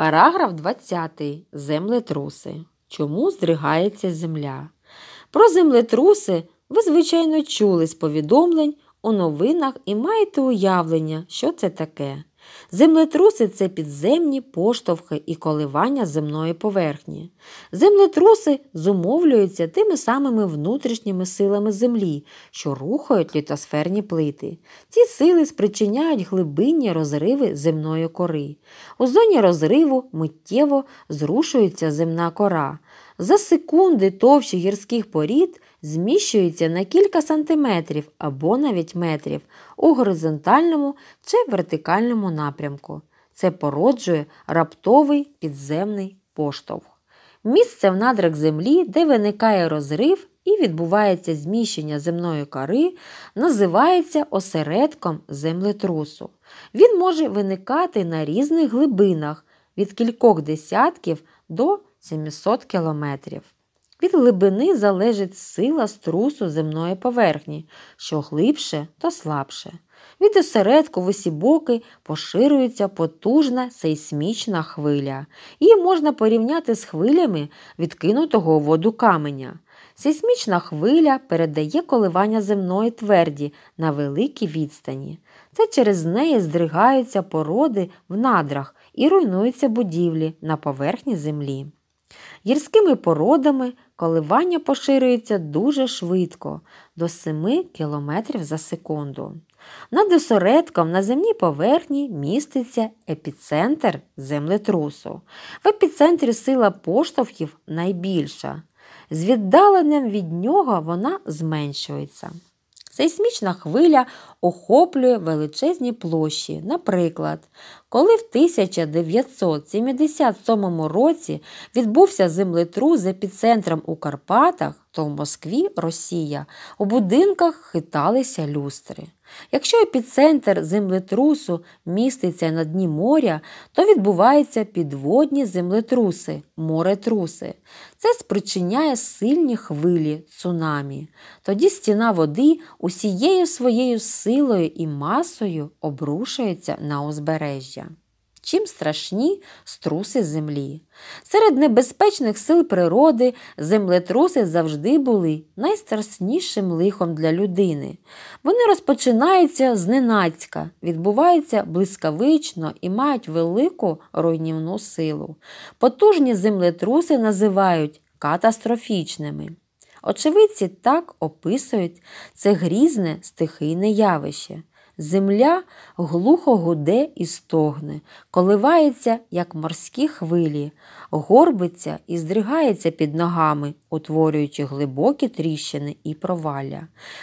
Параграф 20. Землетруси. Чому здригається земля? Про землетруси ви, звичайно, чули з повідомлень у новинах і маєте уявлення, що це таке. Землетруси це підземні поштовхи і коливання земної поверхні. Землетруси зумовлюються тими самими внутрішніми силами землі, що рухають літосферні плити. Ці сили спричиняють глибинні розриви земної кори. У зоні розриву миттєво зрушується земна кора за секунди товщі гірських порід зміщується на кілька сантиметрів або навіть метрів у горизонтальному чи вертикальному напрямку. Це породжує раптовий підземний поштовх. Місце в надрах землі, де виникає розрив і відбувається зміщення земної кори, називається осередком землетрусу. Він може виникати на різних глибинах від кількох десятків до 700 кілометрів. Від глибини залежить сила струсу земної поверхні, що глибше, то слабше. Від осередку в усі боки поширюється потужна сейсмічна хвиля. Її можна порівняти з хвилями відкинутого у воду каменя. Сейсмічна хвиля передає коливання земної тверді на великій відстані. Це через неї здригаються породи в надрах і руйнуються будівлі на поверхні землі. Гірськими породами коливання поширюється дуже швидко до 7 км за секунду. Над осередком на земній поверхні міститься епіцентр землетрусу. В епіцентрі сила поштовхів найбільша. З віддаленням від нього вона зменшується. Сейсмічна хвиля охоплює величезні площі, наприклад, коли в 1977 році відбувся землетрус з епіцентром у Карпатах, то в Москві, Росія, у будинках хиталися люстри. Якщо епіцентр землетрусу міститься на дні моря, то відбуваються підводні землетруси, моретруси. Це спричиняє сильні хвилі цунамі. Тоді стіна води усією своєю силою і масою обрушується на узбережжя чим страшні струси землі. Серед небезпечних сил природи землетруси завжди були найстрашнішим лихом для людини. Вони розпочинаються зненацька, відбуваються блискавично і мають велику руйнівну силу. Потужні землетруси називають катастрофічними. Очевидці так описують це грізне стихійне явище. Земля глухо гуде і стогне, коливається, як морські хвилі, горбиться і здригається під ногами, утворюючи глибокі тріщини і провалля.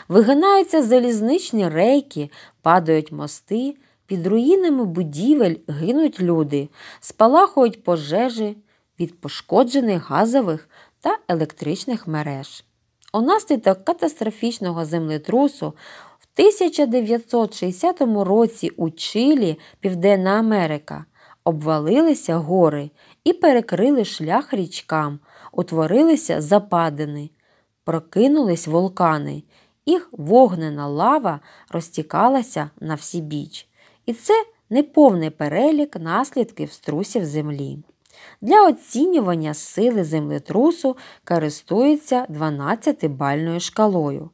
Вигинаються залізничні рейки, падають мости, під руїнами будівель гинуть люди, спалахують пожежі від пошкоджених газових та електричних мереж. Унаслідок катастрофічного землетрусу 1960 році у Чилі, Південна Америка, обвалилися гори і перекрили шлях річкам, утворилися западини, прокинулись вулкани, їх вогнена лава розтікалася на всі біч. І це неповний перелік наслідків струсів землі. Для оцінювання сили землетрусу користується 12-бальною шкалою.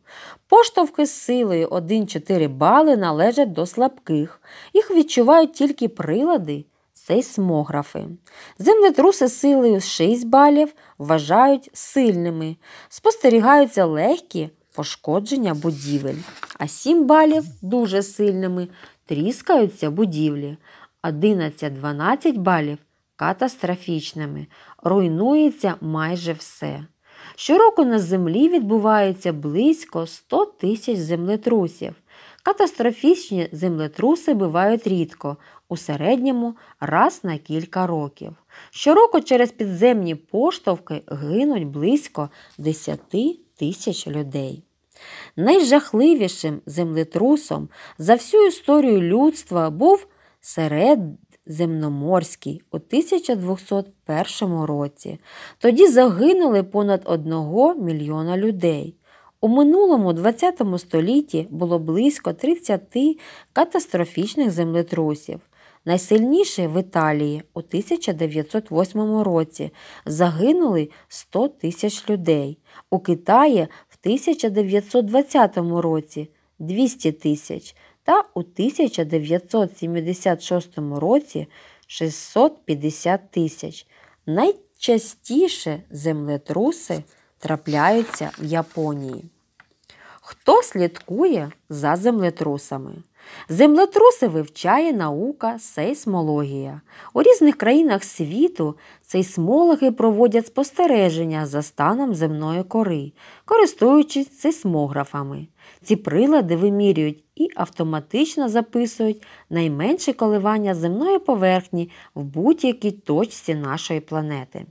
Поштовхи з силою 1-4 бали належать до слабких. Їх відчувають тільки прилади сейсмографи. Землетруси з силою 6 балів вважають сильними, спостерігаються легкі пошкодження будівель, а 7 балів дуже сильними, тріскаються будівлі, 11-12 балів катастрофічними, руйнується майже все. Щороку на землі відбувається близько 100 тисяч землетрусів. Катастрофічні землетруси бувають рідко, у середньому раз на кілька років. Щороку через підземні поштовхи гинуть близько 10 тисяч людей. Найжахливішим землетрусом за всю історію людства був серед Земноморській у 1201 році. Тоді загинули понад 1 мільйона людей. У минулому 20 столітті було близько 30 катастрофічних землетрусів. Найсильніше в Італії у 1908 році загинули 100 тисяч людей, у Китаї в 1920 році 200 тисяч та у 1976 році 650 тисяч. Найчастіше землетруси трапляються в Японії. Хто слідкує за землетрусами? Землетруси вивчає наука сейсмологія. У різних країнах світу сейсмологи проводять спостереження за станом земної кори, користуючись сейсмографами. Ці прилади вимірюють і автоматично записують найменші коливання земної поверхні в будь-якій точці нашої планети.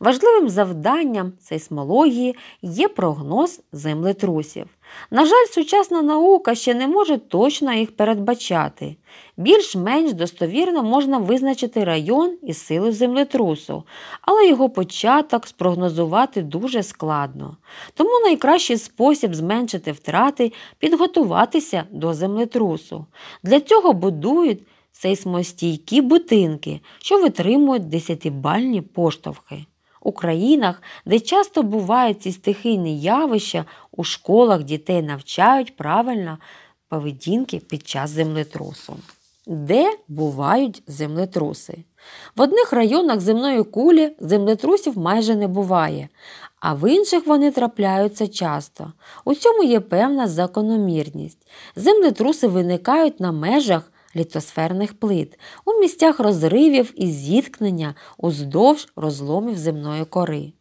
Важливим завданням сейсмології є прогноз землетрусів. На жаль, сучасна наука ще не може точно їх передбачати. Більш-менш достовірно можна визначити район і силу землетрусу, але його початок спрогнозувати дуже складно. Тому найкращий спосіб зменшити втрати підготуватися до землетрусу. Для цього будують сейсмостійкі будинки, що витримують десятибальні поштовхи. У країнах, де часто бувають ці стихійні явища, у школах дітей навчають правильно поведінки під час землетрусу. Де бувають землетруси? В одних районах земної кулі землетрусів майже не буває, а в інших вони трапляються часто. У цьому є певна закономірність. Землетруси виникають на межах літосферних плит, у місцях розривів і зіткнення уздовж розломів земної кори.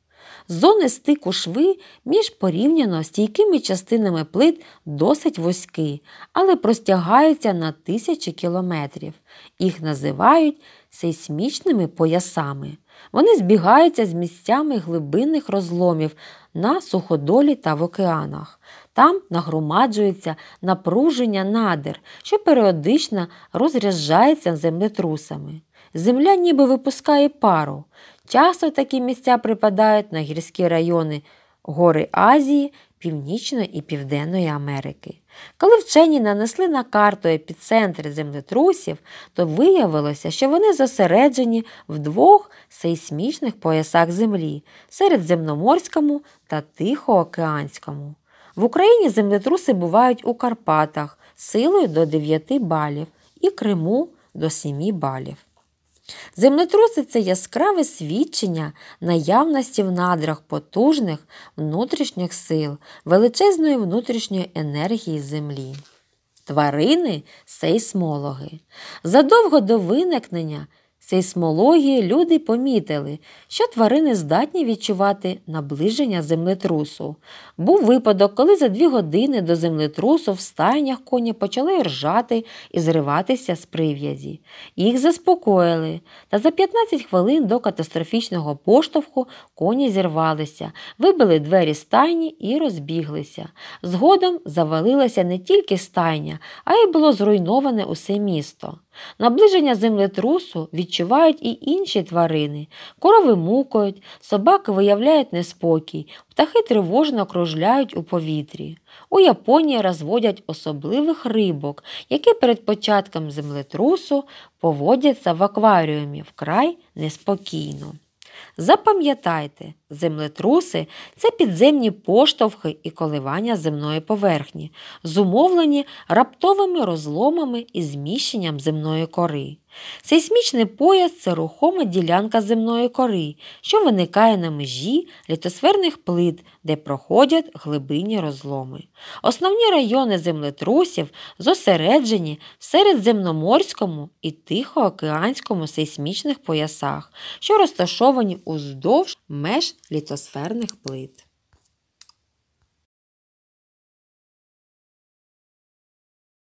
Зони стику шви між порівняно стійкими частинами плит досить вузькі, але простягаються на тисячі кілометрів. Їх називають сейсмічними поясами. Вони збігаються з місцями глибинних розломів на суходолі та в океанах. Там нагромаджується напруження надер, що періодично розряджається землетрусами. Земля ніби випускає пару. Часто такі місця припадають на гірські райони гори Азії, Північної і Південної Америки. Коли вчені нанесли на карту епіцентри землетрусів, то виявилося, що вони зосереджені в двох сейсмічних поясах землі середземноморському та Тихоокеанському. В Україні землетруси бувають у Карпатах силою до 9 балів і Криму до 7 балів. Землетруси це яскраве свідчення наявності в надрах потужних внутрішніх сил, величезної внутрішньої енергії землі. Тварини сейсмологи. Задовго до виникнення сейсмології люди помітили, що тварини здатні відчувати наближення землетрусу. Був випадок, коли за дві години до землетрусу в стайнях коні почали ржати і зриватися з прив'язі. Їх заспокоїли, та за 15 хвилин до катастрофічного поштовху коні зірвалися, вибили двері стайні і розбіглися. Згодом завалилася не тільки стайня, а й було зруйноване усе місто. Наближення землетрусу від відчувають і інші тварини. Корови мукають, собаки виявляють неспокій, птахи тривожно кружляють у повітрі. У Японії розводять особливих рибок, які перед початком землетрусу поводяться в акваріумі вкрай неспокійно. Запам'ятайте, Землетруси це підземні поштовхи і коливання земної поверхні, зумовлені раптовими розломами і зміщенням земної кори. Сейсмічний пояс це рухома ділянка земної кори, що виникає на межі літосферних плит, де проходять глибинні розломи. Основні райони землетрусів зосереджені в середземноморському і Тихоокеанському сейсмічних поясах, що розташовані уздовж меж літосферних плит.